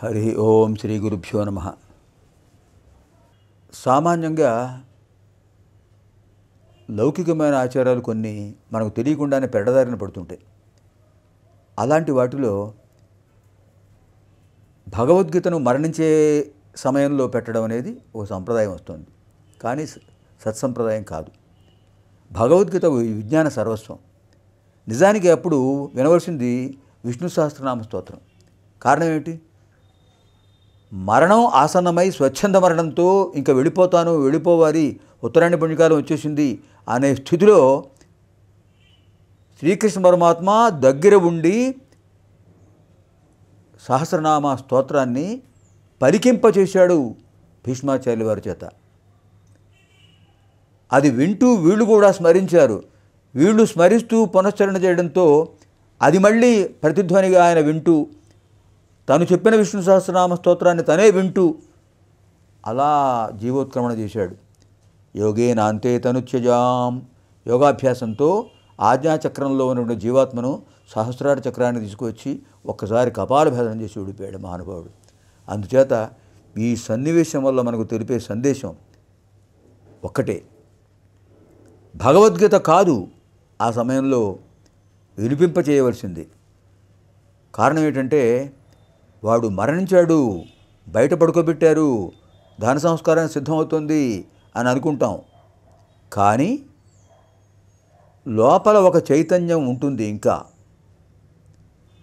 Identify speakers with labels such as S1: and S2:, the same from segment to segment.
S1: హరి ఓం శ్రీ గురుభ్యో నమ సామాన్యంగా లౌకికమైన ఆచారాలు కొన్ని మనకు తెలియకుండానే పెడదారిన పడుతుంటాయి అలాంటి వాటిలో భగవద్గీతను మరణించే సమయంలో పెట్టడం అనేది ఓ సంప్రదాయం వస్తుంది కానీ సత్సంప్రదాయం కాదు భగవద్గీత విజ్ఞాన సర్వస్వం నిజానికి అప్పుడు వినవలసింది విష్ణు సహస్రనామ స్తోత్రం కారణం ఏమిటి మరణం ఆసన్నమై స్వచ్ఛంద మరణంతో ఇంకా వెళ్ళిపోతాను వెళ్ళిపోవాలి ఉత్తరాయణ పుణ్యకాలం వచ్చేసింది అనే స్థితిలో శ్రీకృష్ణ పరమాత్మ దగ్గర ఉండి సహస్రనామ స్తోత్రాన్ని పలికింపచేశాడు భీష్మాచార్యుల వారి చేత అది వింటూ వీళ్ళు కూడా స్మరించారు వీళ్ళు స్మరిస్తూ పునశ్చరణ చేయడంతో అది మళ్ళీ ప్రతిధ్వనిగా ఆయన వింటూ తను చెప్పిన విష్ణు సహస్రనామ స్తోత్రాన్ని తనే వింటూ అలా జీవోత్క్రమణ చేశాడు యోగే నాంతే తనుత్యజాం యోగాభ్యాసంతో ఆజ్ఞాచక్రంలో ఉన్నటువంటి జీవాత్మను సహస్రార చక్రాన్ని తీసుకువచ్చి ఒక్కసారి కపాల భేదనం చేసి ఊడిపోయాడు మహానుభావుడు అందుచేత ఈ సన్నివేశం వల్ల మనకు తెలిపే సందేశం ఒక్కటే భగవద్గీత కాదు ఆ సమయంలో వినిపింప చేయవలసింది కారణం ఏంటంటే వాడు మరణించాడు బయట పడుకోబెట్టారు దాన సంస్కారానికి సిద్ధమవుతుంది అని అనుకుంటాం కానీ లోపల ఒక చైతన్యం ఉంటుంది ఇంకా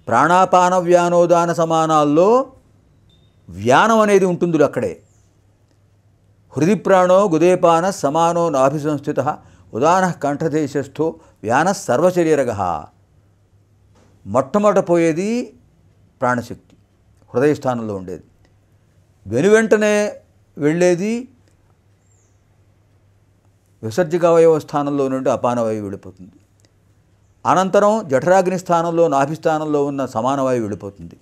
S1: ప్రాణాపాన వ్యానోదాన సమానాల్లో వ్యానం అనేది ఉంటుంది అక్కడే హృదిప్రాణో గుదేపాన సమానో సంస్థిత ఉదాహరణ కంఠదేశస్థో వ్యాన సర్వశరీరగ మొట్టమొదట పోయేది ప్రాణశక్తి హృదయస్థానంలో ఉండేది వెను వెంటనే వెళ్ళేది విసర్జకవయవ స్థానంలో నుండి అపానవాయువు వెళ్ళిపోతుంది అనంతరం జఠరాగ్ని స్థానంలో నాభిస్థానంలో ఉన్న సమానవాయువు వెళ్ళిపోతుంది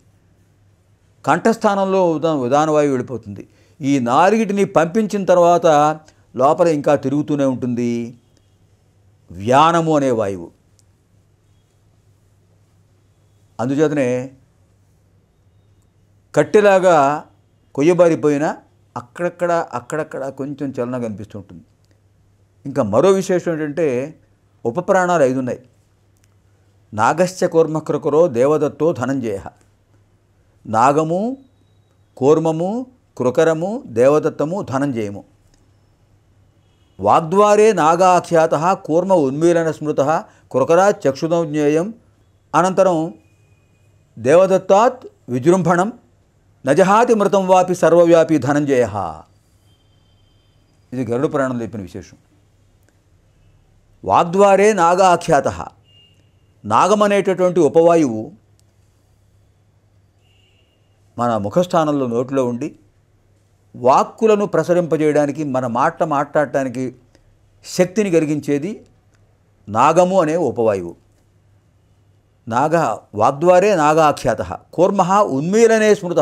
S1: కంఠస్థానంలో ఉదానవాయువు వెళ్ళిపోతుంది ఈ నాలుగిటిని పంపించిన తర్వాత లోపల ఇంకా తిరుగుతూనే ఉంటుంది వ్యానము అనే వాయువు అందుచేతనే కట్టెలాగా కొయ్యబారిపోయినా అక్కడక్కడ అక్కడక్కడ కొంచెం చలన కనిపిస్తుంటుంది ఇంకా మరో విశేషం ఏంటంటే ఉపప్రాణాలు ఐదు ఉన్నాయి నాగశ్చ కూర్మకృకరో దేవదత్తో ధనంజయ నాగము కూర్మము కృకరము దేవదత్తము ధనంజయము వాగ్ద్వారే నాగాఖ్యాత కూర్మ ఉన్మీలన స్మృత కృకరా చక్షుదం జ్ఞేయం అనంతరం దేవదత్తాత్ విజృంభణం నజహాతి మృతం వాపి సర్వవ్యాపి ధనంజయ ఇది గరుడ పురాణంలో చెప్పిన విశేషం వాగ్ద్వారే నాగాఖ్యాత నాగమనేటటువంటి ఉపవాయువు మన ముఖస్థానంలో నోటిలో ఉండి వాక్కులను ప్రసరింపజేయడానికి మన మాట మాట్లాడటానికి శక్తిని కలిగించేది నాగము అనే ఉపవాయువు నాగ వాగ్ద్వారే నాగాఖ్యాత కూర్మ ఉన్మీలనే స్మృత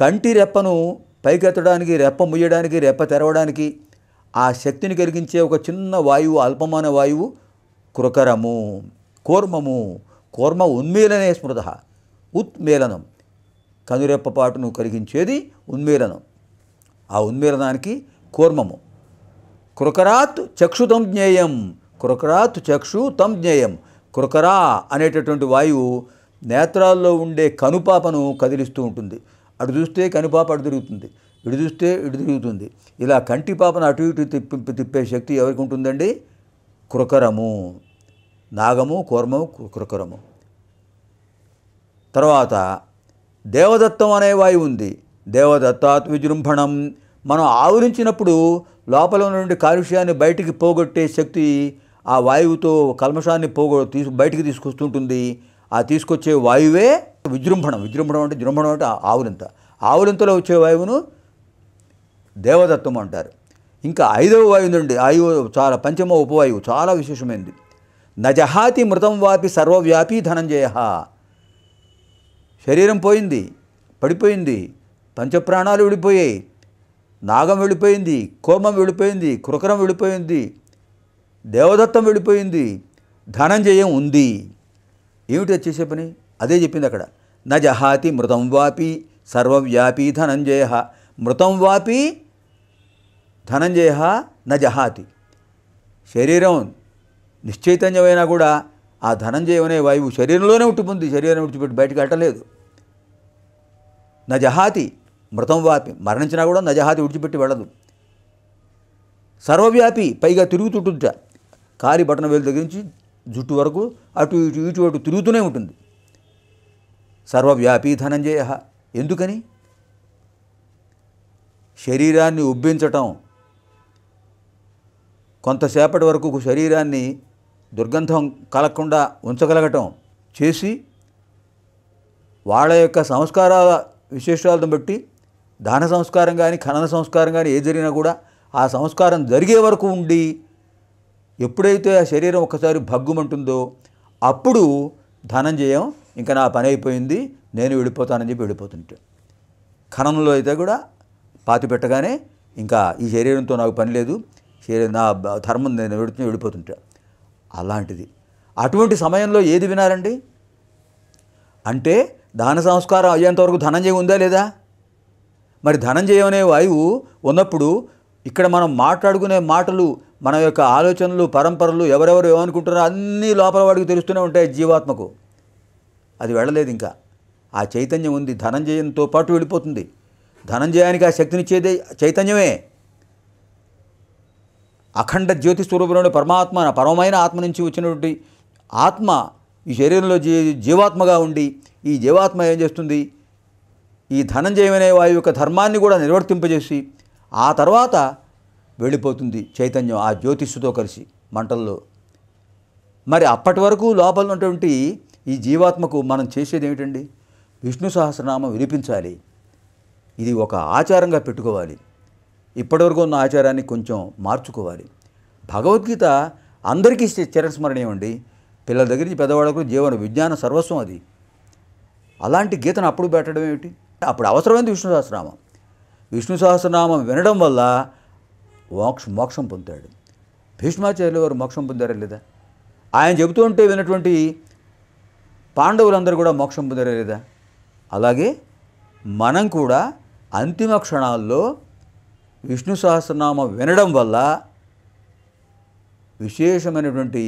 S1: కంటి రెప్పను పైకెత్తడానికి రెప్ప ముయ్యడానికి రెప్ప తెరవడానికి ఆ శక్తిని కలిగించే ఒక చిన్న వాయువు అల్పమైన వాయువు కృకరము కూర్మము కూర్మ ఉన్మీలనే స్మృత కనురెప్ప కనురెప్పపాటును కలిగించేది ఉన్మీలనం ఆ ఉన్మీలనానికి కూర్మము కృకరాత్ చక్షుతం జ్ఞేయం కృకరాత్ చక్షు తం జ్ఞేయం కృకరా అనేటటువంటి వాయువు నేత్రాల్లో ఉండే కనుపాపను కదిలిస్తూ ఉంటుంది అటు చూస్తే కనిపాప అటు తిరుగుతుంది ఇటు చూస్తే ఇటు తిరుగుతుంది ఇలా కంటి పాపను అటు ఇటు తిప్పి తిప్పే శక్తి ఎవరికి ఉంటుందండి కృకరము నాగము కూర్మము కృకరము తర్వాత దేవదత్తం అనే వాయువు ఉంది దేవదత్తాత్ విజృంభణం మనం ఆవరించినప్పుడు లోపల నుండి కాలుష్యాన్ని బయటికి పోగొట్టే శక్తి ఆ వాయువుతో కల్మషాన్ని పోగొ తీసు బయటికి తీసుకొస్తుంటుంది ఆ తీసుకొచ్చే వాయువే విజృంభణం విజృంభణం అంటే జృంభణం అంటే ఆవులింత ఆవులింతలో వచ్చే వాయువును దేవదత్వం అంటారు ఇంకా ఐదవ వాయువు నుండి ఆయువు చాలా పంచమ ఉపవాయువు చాలా విశేషమైనది నజహాతి మృతం వాపి సర్వవ్యాపీ ధనంజయ శరీరం పోయింది పడిపోయింది పంచప్రాణాలు విడిపోయాయి నాగం వెళ్ళిపోయింది కోమం వెళ్ళిపోయింది కృకరం వెళ్ళిపోయింది దేవదత్తం వెళ్ళిపోయింది ధనంజయం ఉంది ఏమిటి వచ్చేసే పని అదే చెప్పింది అక్కడ నజహాతి మృతం వాపి సర్వవ్యాపి ధనంజయ మృతం వాపి ధనంజయ నజహాతి శరీరం నిశ్చైతన్యమైనా కూడా ఆ ధనంజయమనే వాయువు శరీరంలోనే ఉట్టిపోంది శరీరం విడిచిపెట్టి బయటకు వెళ్ళలేదు నజహాతి మృతం వాపి మరణించినా కూడా నజహాతి ఉడిచిపెట్టి వెళ్ళదు సర్వవ్యాపి పైగా తిరుగుతుంటుంట కారి బటన్ వేలు దగ్గర నుంచి జుట్టు వరకు అటు ఇటు ఇటు అటు తిరుగుతూనే ఉంటుంది సర్వవ్యాపీ ధనంజయ ఎందుకని శరీరాన్ని ఉబ్బించటం కొంతసేపటి వరకు శరీరాన్ని దుర్గంధం కలగకుండా ఉంచగలగటం చేసి వాళ్ళ యొక్క సంస్కారాల విశేషాలను బట్టి దాన సంస్కారం కానీ ఖనన సంస్కారం కానీ ఏ జరిగినా కూడా ఆ సంస్కారం జరిగే వరకు ఉండి ఎప్పుడైతే ఆ శరీరం ఒకసారి భగ్గుమంటుందో అప్పుడు ధనంజయం ఇంకా నా పని అయిపోయింది నేను వెళ్ళిపోతానని చెప్పి వెళ్ళిపోతుంటే ఖననంలో అయితే కూడా పాతి పెట్టగానే ఇంకా ఈ శరీరంతో నాకు పని లేదు శరీరం నా ధర్మం నేను వెడుతూ వెళ్ళిపోతుంటా అలాంటిది అటువంటి సమయంలో ఏది వినాలండి అంటే దాన సంస్కారం అయ్యేంతవరకు ధనంజయ ఉందా లేదా మరి ధనంజయం అనే వాయువు ఉన్నప్పుడు ఇక్కడ మనం మాట్లాడుకునే మాటలు మన యొక్క ఆలోచనలు పరంపరలు ఎవరెవరు ఏమనుకుంటున్నారో అన్నీ లోపల వాడికి తెలుస్తూనే ఉంటాయి జీవాత్మకు అది వెళ్ళలేదు ఇంకా ఆ చైతన్యం ఉంది ధనంజయంతో పాటు వెళ్ళిపోతుంది ధనంజయానికి ఆ శక్తినిచ్చేదే చైతన్యమే అఖండ జ్యోతి స్వరూపంలోని పరమాత్మ పరమైన ఆత్మ నుంచి వచ్చినటువంటి ఆత్మ ఈ శరీరంలో జీ జీవాత్మగా ఉండి ఈ జీవాత్మ ఏం చేస్తుంది ఈ ధనంజయమనే వాయు యొక్క ధర్మాన్ని కూడా నిర్వర్తింపజేసి ఆ తర్వాత వెళ్ళిపోతుంది చైతన్యం ఆ జ్యోతిష్తో కలిసి మంటల్లో మరి అప్పటి వరకు లోపల ఉన్నటువంటి ఈ జీవాత్మకు మనం చేసేది ఏమిటండి విష్ణు సహస్రనామం వినిపించాలి ఇది ఒక ఆచారంగా పెట్టుకోవాలి ఇప్పటివరకు ఉన్న ఆచారాన్ని కొంచెం మార్చుకోవాలి భగవద్గీత అందరికీ చిరస్మరణీయం అండి పిల్లల దగ్గర నుంచి పెద్దవాళ్ళకు జీవన విజ్ఞాన సర్వస్వం అది అలాంటి గీతను అప్పుడు పెట్టడం ఏమిటి అప్పుడు అవసరమైంది విష్ణు సహస్రనామం విష్ణు సహస్రనామం వినడం వల్ల మోక్ష మోక్షం పొందాడు భీష్మాచార్యుల వారు మోక్షం పొందారా లేదా ఆయన చెబుతూ ఉంటే విన్నటువంటి పాండవులందరూ కూడా మోక్షం పొందారా లేదా అలాగే మనం కూడా అంతిమ క్షణాల్లో విష్ణు సహస్రనామ వినడం వల్ల విశేషమైనటువంటి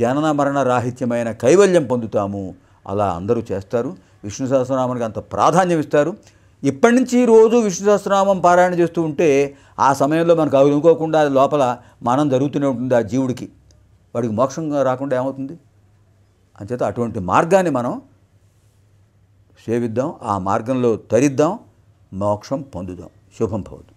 S1: జనన మరణ రాహిత్యమైన కైవల్యం పొందుతాము అలా అందరూ చేస్తారు విష్ణు సహస్రనామానికి అంత ప్రాధాన్యం ఇస్తారు ఇప్పటి నుంచి రోజు విష్ణు సహస్రనామం పారాయణ చేస్తూ ఉంటే ఆ సమయంలో మనకు అనుకోకుండా లోపల మనం జరుగుతూనే ఉంటుంది ఆ జీవుడికి వాడికి మోక్షంగా రాకుండా ఏమవుతుంది అంచేత అటువంటి మార్గాన్ని మనం సేవిద్దాం ఆ మార్గంలో తరిద్దాం మోక్షం పొందుదాం శుభం పోదు